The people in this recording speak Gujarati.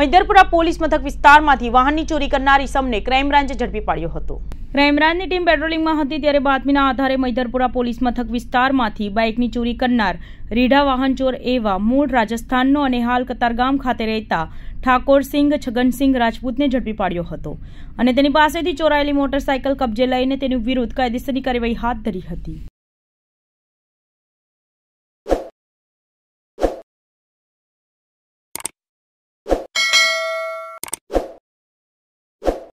મૈદરપુરા પોલીસ મથક વિસ્તારમાંથી વાહનની ચોરી કરનાર ઇસમને ક્રાઇમ બ્રાન્ચે ઝડપી પાડ્યો હતો ક્રાઇમ બ્રાન્ચની ટીમ પેટ્રોલિંગમાં હતી ત્યારે બાતમીના આધારે મૈદરપુરા પોલીસ મથક વિસ્તારમાંથી બાઇકની ચોરી કરનાર રીઢા વાહનચોર એવા મૂળ રાજસ્થાનનો અને હાલ કતારગામ ખાતે રહેતા ઠાકોરસિંહ છગનસિંહ રાજપૂતને ઝડપી પાડ્યો હતો અને તેની પાસેથી ચોરાયેલી મોટરસાયકલ કબજે લઈને તેની વિરુદ્ધ કાયદેસરની કાર્યવાહી હાથ ધરી હતી